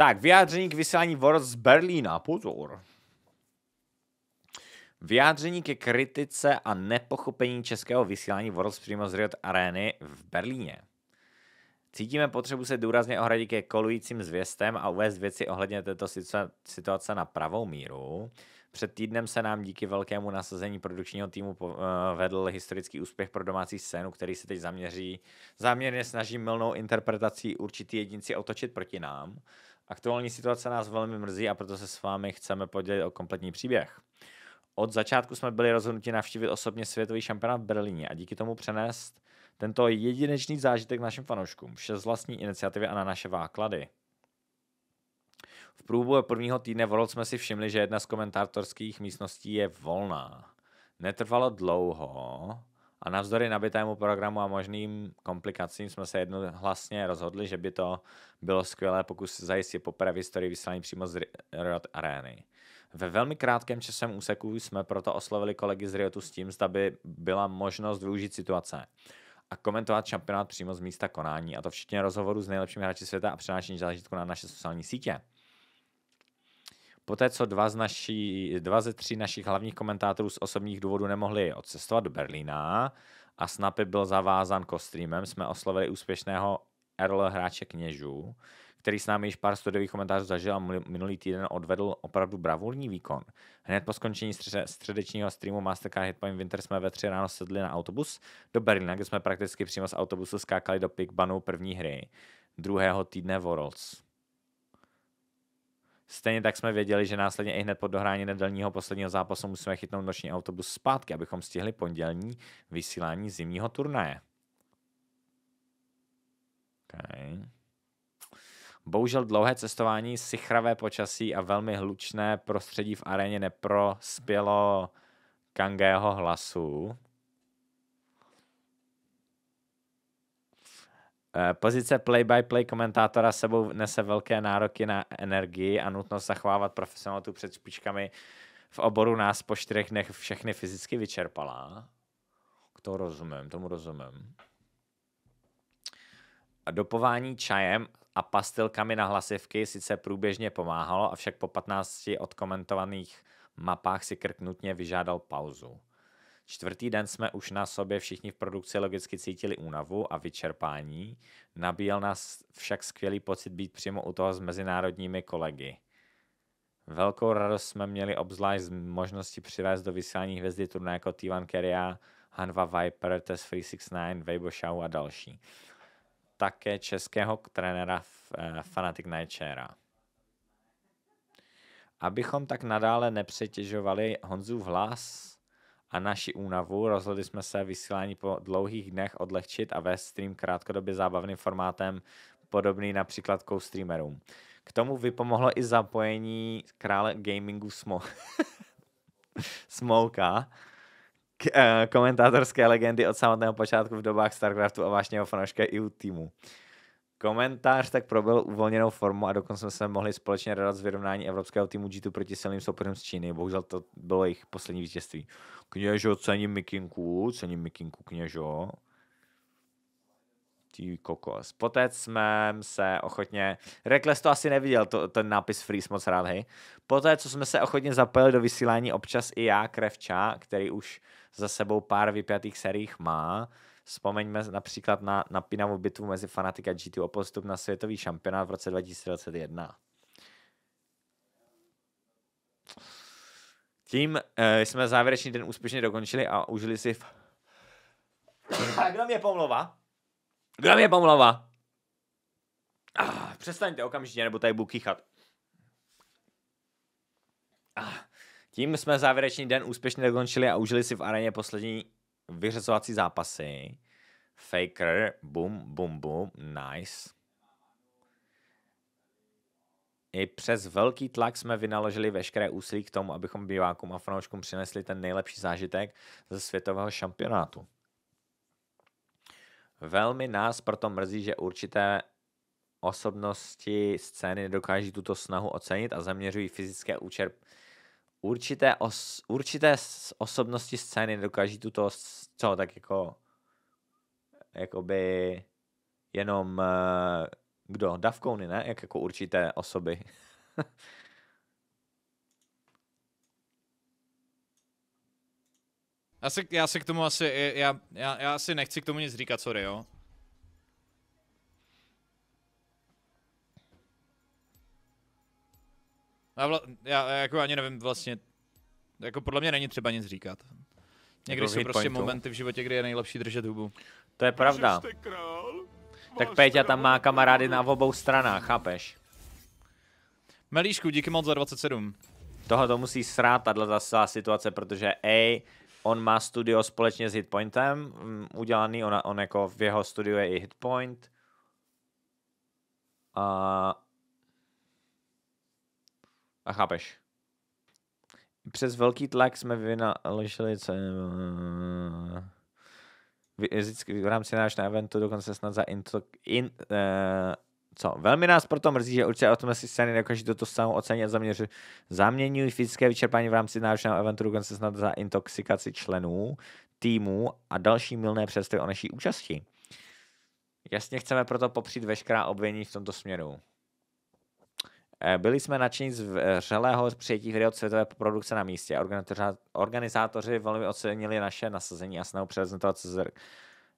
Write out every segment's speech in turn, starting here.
Tak, vyjádření k vysílání Word z Berlína. Pozor. Vyjádření ke kritice a nepochopení českého vysílání World přímo z Riot Areny v Berlíně. Cítíme potřebu se důrazně ohradit ke kolujícím zvěstem a uvést věci ohledně této situace na pravou míru. Před týdnem se nám díky velkému nasazení produkčního týmu eh, vedl historický úspěch pro domácí scénu, který se teď zaměří, záměrně snaží milnou interpretací určitý jedinci otočit proti nám. Aktuální situace nás velmi mrzí a proto se s vámi chceme podělit o kompletní příběh. Od začátku jsme byli rozhodnuti navštívit osobně světový šampionát v Berlíně a díky tomu přenést tento jedinečný zážitek našim fanouškům, z vlastní iniciativy a na naše váklady. V průběhu prvního týdne World jsme si všimli, že jedna z komentátorských místností je volná. Netrvalo dlouho, a navzdory nabitému programu a možným komplikacím jsme se jednohlasně rozhodli, že by to bylo skvělé pokus zajistit poprvé v historii vysílání přímo z Riot Arény. Ve velmi krátkém časem úseku jsme proto oslovili kolegy z Riotu s tím, zda by byla možnost využít situace a komentovat šampionát přímo z místa konání, a to včetně rozhovoru s nejlepšími hráči světa a přenášení zážitku na naše sociální sítě. Poté, co dva, z naší, dva ze tří našich hlavních komentátorů z osobních důvodů nemohli odcestovat do Berlína a Snapy byl zavázán kostýmem, jsme oslovili úspěšného Erl hráče kněžů, který s námi již pár studiových komentářů zažil a minulý týden odvedl opravdu bravurní výkon. Hned po skončení středečního streamu Mastercard Hitpoint Winter jsme ve tři ráno sedli na autobus do Berlína, kde jsme prakticky přímo z autobusu skákali do pikbanu první hry druhého týdne Worlds. Stejně tak jsme věděli, že následně i hned po dohrání nedelního posledního zápasu musíme chytnout noční autobus zpátky, abychom stihli pondělní vysílání zimního turnaje. Okay. Bohužel dlouhé cestování, sichravé počasí a velmi hlučné prostředí v aréně neprospělo Kangého hlasu. Eh, pozice play-by-play komentátora sebou nese velké nároky na energii a nutnost zachovávat profesionalitu před špičkami v oboru nás po čtyřech dnech všechny fyzicky vyčerpala. To rozumím, tomu rozumím. A dopování čajem a pastilkami na hlasivky sice průběžně pomáhalo, avšak po 15 odkomentovaných mapách si krk nutně vyžádal pauzu. Čtvrtý den jsme už na sobě všichni v produkci logicky cítili únavu a vyčerpání, nabíjel nás však skvělý pocit být přímo u toho s mezinárodními kolegy. Velkou radost jsme měli obzvlášť z možnosti přivést do vysílání hvězdy turné jako Tivan Keria, Hanva Viper, Test 369, Weibo Shao a další. Také českého trenéra eh, Fanatic Nightshara. Abychom tak nadále nepřetěžovali Honzův hlas, a naši únavu, rozhodli jsme se vysílání po dlouhých dnech odlehčit a vést stream krátkodobě zábavným formátem podobný například kou streamerům. K tomu vypomohlo i zapojení krále gamingu Smo Smouka, k, e, komentátorské legendy od samotného počátku v dobách StarCraftu a vášněho fanouška i u týmu komentář tak probil uvolněnou formu a dokonce jsme mohli společně radat z vyrovnání evropského týmu G2 proti silným soupeřům z Číny. Bohužel to bylo jejich poslední vítězství. Kněžo, cením Mikinku, cením Mikinku, kněžo. Ty kokos. Poté jsme se ochotně... Rekles to asi neviděl, to, ten nápis Free moc rád, hej. Poté, co jsme se ochotně zapojili do vysílání občas i já, Krevča, který už za sebou pár vypjatých seriích má, Vzpomeňme například na napínavou bitvu mezi Fanatic a GT o postup na světový šampionát v roce 2021. Tím e, jsme závěrečný den úspěšně dokončili a užili si... V... A kdo mě pomlova? Kdo mě pomlova? Ah, přestaňte okamžitě, nebo tady budu kýchat. Ah. Tím jsme závěrečný den úspěšně dokončili a užili si v aréně poslední vyřazovací zápasy. Faker, boom, boom, boom, nice. I přes velký tlak jsme vynaložili veškeré úsilí k tomu, abychom bývákům a fanouškům přinesli ten nejlepší zážitek ze světového šampionátu. Velmi nás proto mrzí, že určité osobnosti scény nedokáží tuto snahu ocenit a zaměřují fyzické účer, určité, os, určité osobnosti scény dokáží tuto, co tak jako jakoby jenom eh, kdo? Davkouny, ne? Jak jako určité osoby. já, se, já se k tomu asi, já, já, já asi nechci k tomu nic říkat, sorry, jo. Já, vla, já jako ani nevím vlastně, jako podle mě není třeba nic říkat. Někdy jako jsou prostě pointu. momenty v životě, kdy je nejlepší držet hubu. To je pravda. Tak Péťa tam má kamarády na obou stranách, chápeš? Melíšku, díky moc za 27. Tohle to musí srát, tato situace, protože A, on má studio společně s Hitpointem um, udělaný, on, on jako v jeho studiu je i Hitpoint. A a chápeš. Přes velký tlak jsme vynaložili co... vždycky eh, v rámci náš na eventu dokonce snad za into, in, uh, co? Velmi nás proto mrzí, že určitě automatické scény dokáží toto samo ocenit a zaměřují. Zaměňují fyzické vyčerpání v rámci náročného eventu dokonce snad za intoxikaci členů, týmu a další milné představy o naší účasti. Jasně chceme proto popřít veškerá obvinění v tomto směru. Eh, byli jsme nadšení z vřelého eh, přijetí hry od světové produkce na místě. Organizátoři velmi ocenili naše nasazení a snahu prezentovat z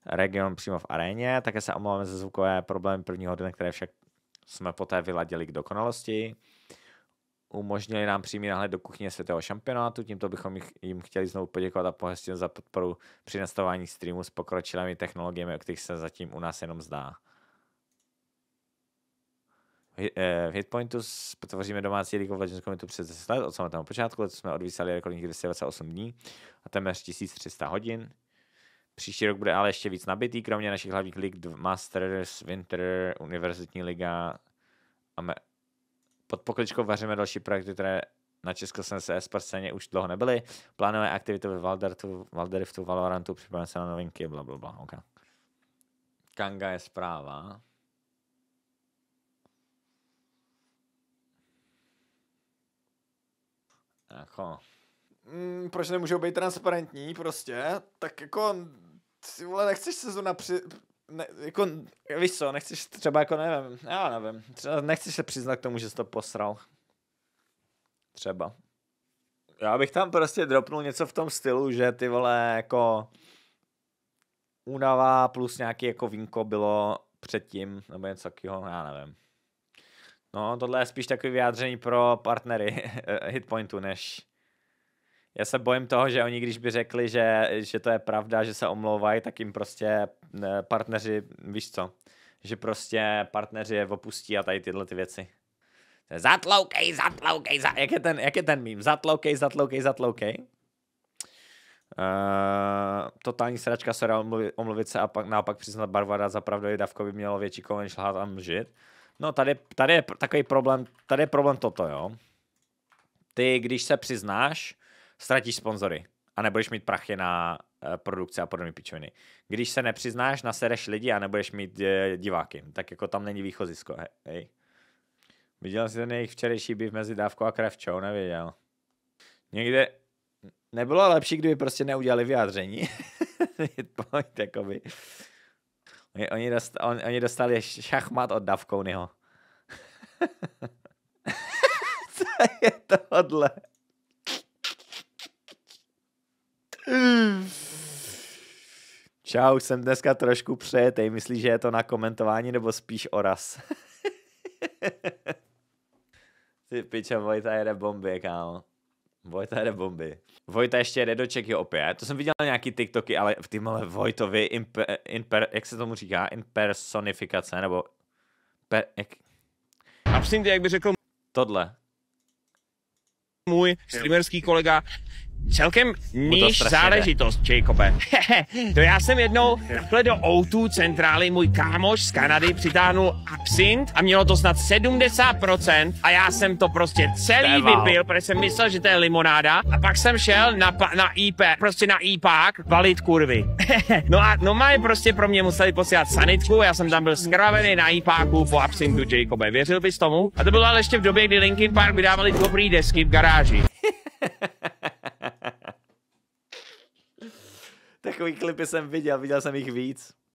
region přímo v aréně. Také se omlouváme za zvukové problémy prvního dne, které však jsme poté vyladili k dokonalosti. Umožnili nám přímý náhled do kuchyně světového šampionátu, tímto bychom jim chtěli znovu poděkovat a pohostit za podporu při nastavování streamu s pokročilými technologiemi, o kterých se zatím u nás jenom zdá. Eh, v Hitpointu potvoříme domácí League of Legends komitu přes 10 let. Od samotného počátku letos jsme odvysali rekordních 28 dní a téměř 1300 hodin. Příští rok bude ale ještě víc nabitý, kromě našich hlavních lig Masters, Winter, Univerzitní liga. A me... Pod pokličkou vaříme další projekty, které na československé esport scéně už dlouho nebyly. Plánové aktivity ve Valdertu, Valderiftu, Valorantu, připravujeme se na novinky, bla, bla, bla. Okay. Kanga je zpráva. Jako. Mm, proč nemůžou být transparentní prostě, tak jako ty vole, nechceš se zrovna při, ne, jako, víš co, nechceš třeba jako nevím, já nevím, třeba nechceš se přiznat k tomu, že jsi to posral. Třeba. Já bych tam prostě dropnul něco v tom stylu, že ty vole jako únava plus nějaký jako vínko bylo předtím, nebo něco takového, já nevím. No, tohle je spíš takový vyjádření pro partnery Hitpointu, než... Já se bojím toho, že oni, když by řekli, že, že to je pravda, že se omlouvají, tak jim prostě eh, partneři, víš co, že prostě partneři je opustí a tady tyhle ty věci. Zatloukej, zatloukej, za... jak, je ten, jak je ten mím? Zatloukej, zatloukej, zatloukej. Uh, totální sračka, sorry, omluvit, se a pak naopak přiznat Barvara za pravdu je Davko by mělo větší než lhát a mlžit. No tady, tady je takový problém, tady je problém toto, jo. Ty, když se přiznáš, ztratíš sponzory a nebudeš mít prachy na eh, produkce a podobné pičoviny. Když se nepřiznáš, nasereš lidi a nebudeš mít e, diváky. Tak jako tam není výchozisko, hej. Viděl jsi ten jejich včerejší býv mezi dávkou a krevčou? Neviděl. Někde nebylo lepší, kdyby prostě neudělali vyjádření. Pojď, jakoby. Oni, oni, dost, on, oni dostali šachmat od Davkouniho. Co je tohle? Čau, jsem dneska trošku přejetej. Myslíš, že je to na komentování nebo spíš oraz? Ty piče Vojta jede bomby, kámo. Vojta jede bomby. Vojta ještě jede do Čeky opět. To jsem viděl na nějaký TikToky, ale v týmhle Vojtovi, imper, imper, jak se tomu říká, impersonifikace, nebo... Per, jak... Absinty, jak by řekl... Tohle. Můj streamerský kolega Celkem níž záležitost, Jacobe. to já jsem jednou takhle do O2 centrály můj kámoš z Kanady přitáhnul absint a mělo to snad 70% a já jsem to prostě celý vypil, protože jsem myslel, že to je limonáda a pak jsem šel na, na IP, prostě na IPák valit kurvy. no a no má je prostě pro mě museli posílat sanitku, já jsem tam byl skravený na IPáku po absintu Jacobe. Věřil bys tomu? A to bylo ale ještě v době, kdy Linkin Park vydávali dobrý desky v garáži. Takový klipy jsem viděl, viděl jsem jich víc.